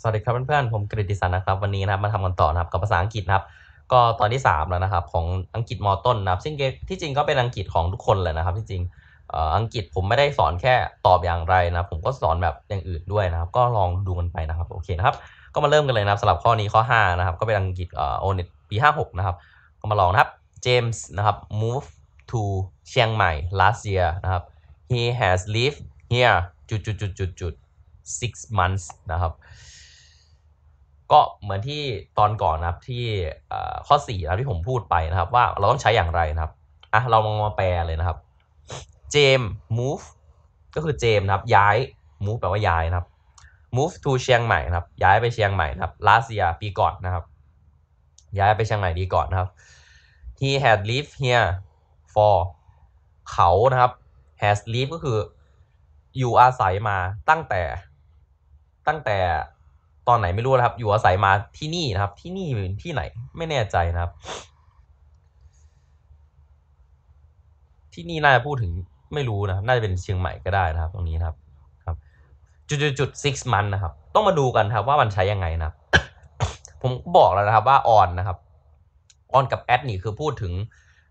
สวัสดีครับเพื่อนๆผมกฤติสันนะครับวันนี้นะครับมาทำกันต่อนะครับกับภาษาอังกฤษนะครับก็ตอนที่3แล้วนะครับของอังกฤษมต้นนะครับ ซึ่งที่จริงก็เป็นอังกฤษของทุกคนเลยนะครับที่จริงอังกฤษผมไม่ได้สอนแค่ตอบอย่างไรนะผมก็สอนแบบอย่างอื่นด้วยนะครับ ก็ลองดูกันไปนะครับโอเคนะครับก็มาเริ่มกันเลยนะครับสำหรับข้อนี้ข้อ5นะครับก็เป็นอังกฤษโอนิตปี56นะครับก็มาลองนะครับเจมส์นะครับ move to เชียงใหม่ last year นะครับ he has lived here จุดจุดจุดจุดจุด six months นะครับก็เหมือนที่ตอนก่อนนะครับที่ข้อ4นะที่ผมพูดไปนะครับว่าเราต้องใช้อย่างไรนะครับอ่ะเรามองมาแปลเลยนะครับเจมม s move ก็คือเจมนะครับ ย้าย move แปลว่าย้ายนะครับ move to เชียงใหม่นะครับย้ายไปเชียงใหม่นะครับลาเซียปีก่อนนะครับ ย้ายไปเชียงใหม่ปีก่อนนะครับ he had lived here for เขานะครับ has lived ก็คืออยู่อาศัยมาตั้งแต่ตั้งแต่ตอนไหนไม่รู้นะครับ อยู่อาศัยมาที่นี่นะครับ ที่นี่หรือที่ไหนไม่แน่ใจนะครับ ที่นี่น่าจะพูดถึงไม่รู้นะครับน่าจะเป็นเชียงใหม่ก็ได้นะครับ ตรงนี้นะครับครับ จุดจุดจุด six มันนะครับ ต้องมาดูกันครับว่ามันใช้ยังไงนะครับ ผมบอกแล้วนะครับว่าออนนะครับออนกับแอดนี่คือพูดถึง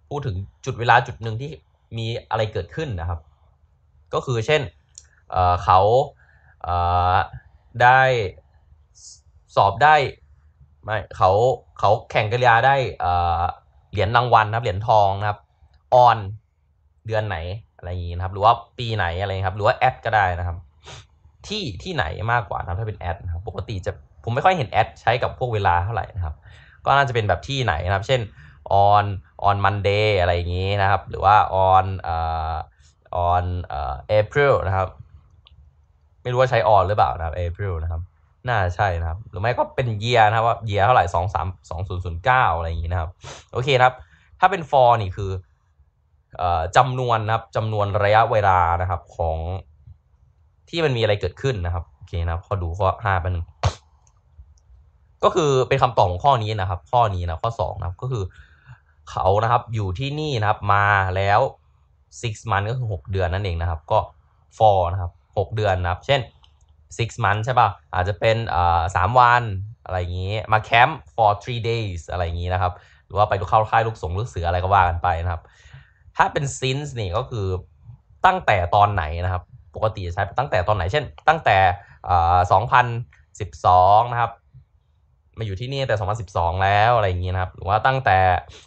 พูดถึงจุดเวลาจุดหนึ่งที่มีอะไรเกิดขึ้นนะครับ ก็คือเช่นเเขาได้สอบได้ไม่เขาเขาแข่งกีฬาได้เหรียญรางวัลนะครับเหรียญทองนะครับออนเดือนไหนอะไรอย่างนี้นะครับหรือว่าปีไหนอะไรครับหรือว่า แอดก็ได้นะครับ ที่ที่ไหนมากกว่านะครับถ้าเป็นแอดนะครับปกติจะผมไม่ค่อยเห็นแอดใช้กับพวกเวลาเท่าไหร่นะครับก็น่าจะเป็นแบบที่ไหนนะครับ เช่นออนออนมันเดย์อะไรอย่างนี้นะครับหรือว่าออนออนเอเอพริลนะครับไม่รู้ว่าใช้ออนหรือเปล่านะครับเอพริลนะครับน่าใช่นะครับ หรือไม่ก็เป็นเยียร์นะครับว่าเยียร์เท่าไหร่สองสามสองศูนย์ศูนย์เก้าอะไรอย่างงี้นะครับ โอเคครับ ถ้าเป็นฟอร์นี่คือจำนวนนะครับจำนวนระยะเวลานะครับ ของ ที่มันมีอะไรเกิดขึ้นนะครับโอเคนะครับขอดูข้อห้าไปหนึ่งก็คือเป็นคำตอบของข้อนี้นะครับ ข้อนี้นะข้อสองนะครับก็คือเขานะครับอยู่ที่นี่นะครับ มาแล้ว six month ก็คือหกเดือนนั่นเองนะครับ ก็ for นะครับหกเดือนนะครับ เช่น six months ใช่ป่ะอาจจะเป็นสามวันอะไรอย่างนี้มาแคมป์ for three days อะไรอย่างนี้นะครับ หรือว่าไปดูเข้าค่ายลูกสงลูกเสืออะไรก็ว่ากันไปนะครับ ถ้าเป็น since นี่ก็คือตั้งแต่ตอนไหนนะครับ ปกติจะใช้ตั้งแต่ตอนไหน เช่น ตั้งแต่สองพันสิบสองนะครับมาอยู่ที่นี่แต่2012 แล้วอะไรอย่างนี้นะครับ หรือว่าตั้งแต่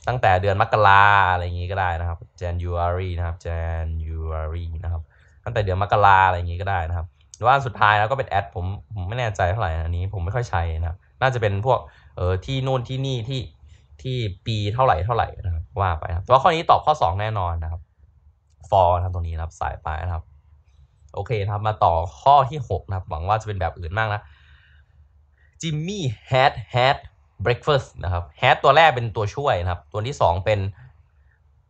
ตั้งแต่เดือนมกราอะไรอย่างนี้ก็ได้นะครับ January นะครับ January นะครับตั้งแต่เดือนมกราอะไรอย่างนี้ก็ได้นะครับหรือว่าสุดท้ายแล้วก็เป็นแอดผมผมไม่แน่ใจเท่าไหร่อันนี้ ผมไม่ค่อยใช้นะครับน่าจะเป็นพวกเออที่นู่นที่นี่ที่ที่ปี เท่าไหร่เท่าไหร่นะครับว่าไปนะแต่ว่าข้อนี้ตอบข้อ2แน่นอนนะครับ for นะตรงนี้นะครับสายไปนะครับ โอเคครับมาต่อข้อที่6นะครับหวังว่าจะเป็นแบบอื่นมากนะจิมมี่ had had breakfast นะครับ had ตัวแรกเป็นตัวช่วยนะครับ ตัวที่2เป็น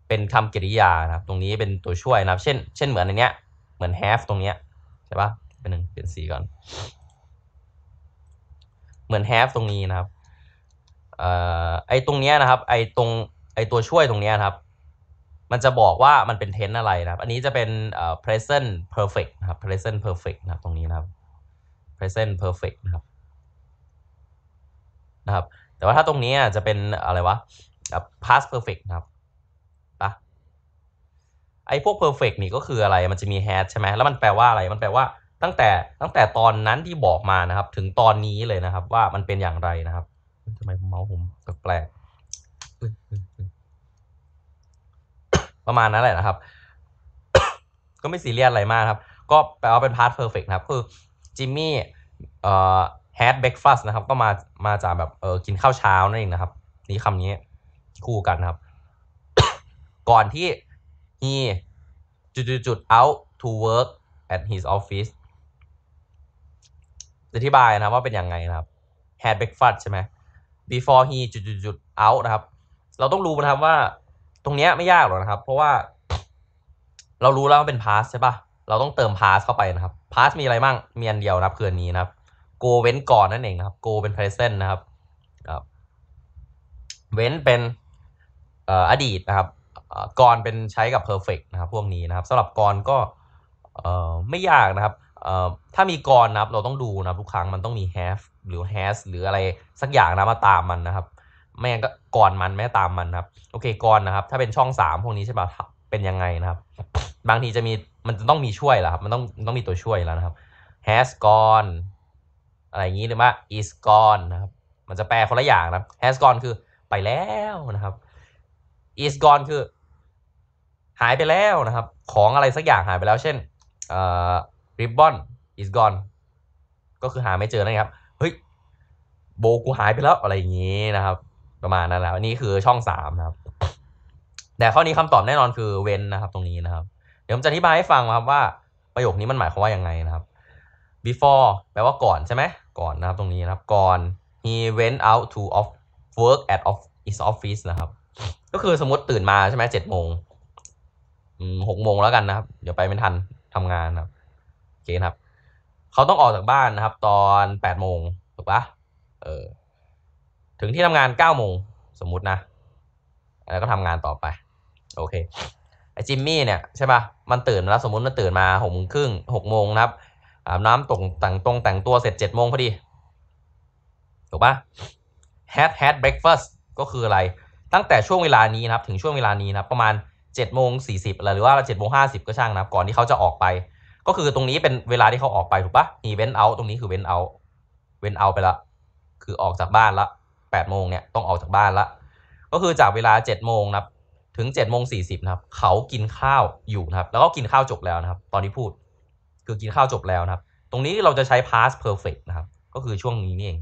เป็นคำกริยานะครับ ตรงนี้เป็นตัวช่วยนะครับ เช่น เช่นเหมือนในเนี้ยเหมือน have ตรงเนี้ยใช่ปะเป็นหนึ่งเปลี่ยนสีก่อน เหมือน h a v ตรงนี้นะครับอไอตรงเนี้ยนะครับไอตรงไอตัวช่วยตรงเนี้ยครับ มันจะบอกว่ามันเป็นเทนอะไรนะครับ อันนี้จะเป็นเอ่อ present perfect นะครับ present perfect นะครับ ตรงนี้นะครับ present perfect นะครับนะครับ แต่ว่าถ้าตรงนี้จะเป็นอะไรวะ past perfect นะครับปะไอพวก perfect นี่ก็คืออะไร มันจะมี has ใช่ไหมแล้วมันแปลว่าอะไรมันแปลว่าตั้งแต่ตั้งแต่ตอนนั้นที่บอกมานะครับ ถึงตอนนี้เลยนะครับ ว่ามันเป็นอย่างไรนะครับทำไมเมาส์ผมแปลก ประมาณนั้นแหละนะครับ ก็ไม่ซีเรียสอะไรมากครับ ก็แปลว่าเป็นพาร์ทเพอร์เฟกนะครับ คือ จิมมี่เอ่อแฮดเบรกฟาสต์นะครับ ก็มามาจากแบบเออกินข้าวเช้านั่นเองนะครับ นี่คำนี้คู่กันนะครับ ก่อนที่ he จุดจจุุดๆ out to work at his office อธิบายนะว่าเป็นยังไงนะครับ had breakfast ใช่ไหม before he จุดจุดจุด out นะครับ เราต้องรู้นะครับว่าตรงเนี้ยไม่ยากหรอกนะครับ เพราะว่า เรารู้แล้วว่าเป็น past ใช่ปะเราต้องเติม past เข้าไปนะครับ past มีอะไรบ้างมีอันเดียวนะครับ คืออันนี้นะครับ go เว้นก่อนนั่นเองนะครับ go เป็น present นะครับครับเว้นเป็นอดีตนะครับ ก่อนเป็นใช้กับ perfect นะครับ พวกนี้นะครับสำหรับก่อนก็ไม่ยากนะครับถ้ามีกรนะครับ เราต้องดูนะทุกครั้งมันต้องมี have หรือ has หรืออะไรสักอย่างนะมาตามมันนะครับ แม่งก็ก่อนมันแม่ตามมันนะครับ โอเคกรนะครับ ถ้าเป็นช่องสามพวกนี้ใช่ป่ะ เป็นยังไงนะครับ บางทีจะมีมันจะต้องมีช่วยแล้วครับ มันต้องต้องมีตัวช่วยแล้วนะครับ has gone อะไรอย่างนี้หรือว่า is gone นะครับ มันจะแปลคนละอย่างนะ has gone คือไปแล้วนะครับ is gone คือ หายไปแล้วนะครับ ของอะไรสักอย่างหายไปแล้ว เช่นริบบอน is gone ก็คือหาไม่เจอนะครับ เฮ้ย โบกูหายไปแล้วอะไรอย่างนี้นะครับ ประมาณนั้นแล้วนี่คือช่องสามนะครับ แต่ข้อนี้คำตอบแน่นอนคือเว้นนะครับ ตรงนี้นะครับ เดี๋ยวผมจะอธิบายให้ฟังนะครับว่าประโยคนี้มันหมายความว่ายังไงนะครับ before แปลว่าก่อนใช่ไหม ก่อนนะครับ ตรงนี้นะครับ ก่อน he went out to o f work at o f his office นะครับ ก็คือสมมติตื่นมาใช่ไหมเจ็ดโมง หกโมงแล้วกันนะครับ เดี๋ยวไปไม่ทันทำงานนะครับเกครับ เขาต้องออกจากบ้านนะครับ ตอนแปดโมงถูกปะเออถึงที่ทำงานเก้าโมงสมมุตินะ แล้วก็ทำงานต่อไป โอเค ไอจิมมี่เนี่ยใช่ปะมันตื่นแล้วสมมติมันตื่นมาหกโมงครึ่งหกโมงนะครับอาบน้ำตกแต่งตรงแต่งตัวเสร็จเจ็ดโมงพอดี ถูกปะ had had breakfast ก็คืออะไรตั้งแต่ช่วงเวลานี้นะครับ ถึงช่วงเวลานี้นะครับประมาณเจ็ดโมงสี่สิบหรือว่าเจ็ดโมงห้าสิบก็ช่างนะครับ ก่อนที่เขาจะออกไปก็คือตรงนี้เป็นเวลาที่เขาออกไปถูกปะมีเว้นเอา ตรงนี้คือเว้นเอา เว้นเอาไปละ คือออกจากบ้านละแปดโมงเนี่ยต้องออกจากบ้านละก็คือจากเวลาเจ็ดโมงนะถึงเจ็ดโมงสี่สิบนะครับ เขากินข้าวอยู่นะครับ แล้วก็กินข้าวจบแล้วนะครับ ตอนที่พูดคือกินข้าวจบแล้วนะครับ ตรงนี้เราจะใช้ past perfect นะครับ ก็คือช่วงนี้นี่เอง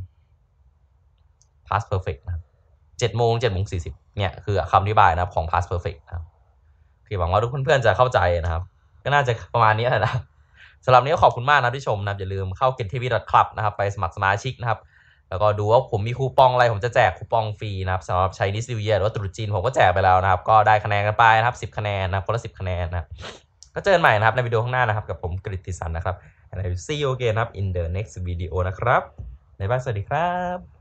past perfect นะครับเจ็ดโมงเจ็ดโมงสี่สิบเนี่ยคือคำอธิบายนะครับของ past perfect นะครับคือหวังว่าทุกเพื่อนๆจะเข้าใจนะครับก็น่าจะประมาณนี้แหละนะสำหรับนี้ก็ขอบคุณมากนะที่ชมนะครับอย่าลืมเข้ากีทเวีดอทคลับนะครับไปสมัครสมาชิกนะครับ แล้วก็ดูว่าผมมีคูปองอะไร ผมจะแจกคูปองฟรีนะครับสำหรับใช้ดิส e n e ย y ยหรือว่าตรุษจีนผมก็แจกไปแล้วนะครับ ก็ได้คะแนนกันไปนะครับ 10 คะแนนนะคนละ10คะแนนนะก็เจอกันใหม่นะครับในวิดีโอข้างหน้านะครับ กับผมกริติสันนะครับ and I will see you again นะครับ in the next video นะครับในบ้านสวัสดีครับ